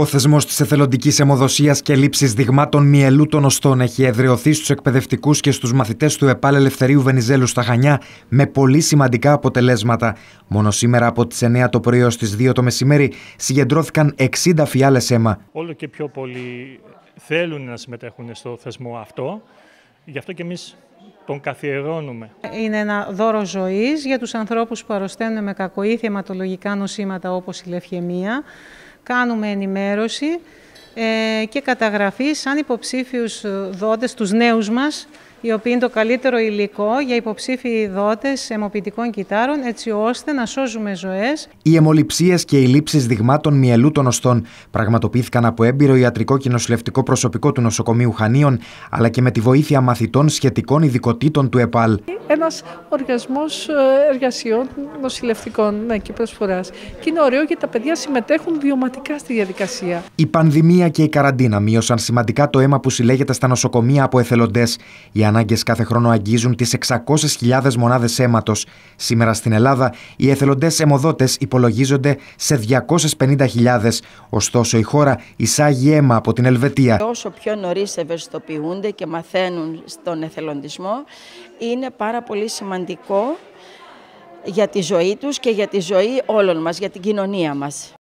Ο θεσμός της εθελοντικής αιμοδοσίας και λήψης δειγμάτων μυελού των οστών έχει εδρεωθεί στους εκπαιδευτικούς και στους μαθητές του ΕΠΑΛ Ελευθερίου Βενιζέλου στα Χανιά με πολύ σημαντικά αποτελέσματα. Μόνο σήμερα από τις 9 το πρωί ω τι 2 το μεσημέρι συγκεντρώθηκαν 60 φιάλες αίμα. Όλο και πιο πολλοί θέλουν να συμμετέχουν στο θεσμό αυτό. Γι' αυτό και εμείς τον καθιερώνουμε. Είναι ένα δώρο ζωής για τους ανθρώπους που αρρωσταίνουν με κακοήθεια αιματολογικά νοσήματα όπως η λευχαιμία κάνουμε ενημέρωση ε, και καταγραφή σαν υποψήφιους ε, δόντες, τους νέους μας, οι οποίοι είναι το καλύτερο υλικό για υποψήφιοι δότες αιμοποιητικών κυτάρων, έτσι ώστε να σώζουμε ζωές. Οι αιμοληψίες και οι λήψεις δειγμάτων μυελού των οστών πραγματοποιήθηκαν από έμπειρο ιατρικό και νοσηλευτικό προσωπικό του νοσοκομείου Χανίων, αλλά και με τη βοήθεια μαθητών σχετικών ειδικοτήτων του ΕΠΑΛ. Ένας οργασμός ε, εργασιών νοσηλευτικών ναι, και προσφοράς. Και είναι ωραίο γιατί τα παιδιά συμμετέχουν βιωματικά στη διαδικασία. Η πανδημία και η καραντίνα μείωσαν σημαντικά το αίμα που συλλέγεται στα νοσοκομεία από εθελοντές ανάγκες κάθε χρόνο αγγίζουν τις 600.000 μονάδες αίματος. Σήμερα στην Ελλάδα, οι εθελοντές αιμοδότε υπολογίζονται σε 250.000. Ωστόσο, η χώρα εισάγει αίμα από την Ελβετία. Όσο πιο νωρίς ευαισθητοποιούνται και μαθαίνουν στον εθελοντισμό, είναι πάρα πολύ σημαντικό για τη ζωή τους και για τη ζωή όλων μας, για την κοινωνία μας.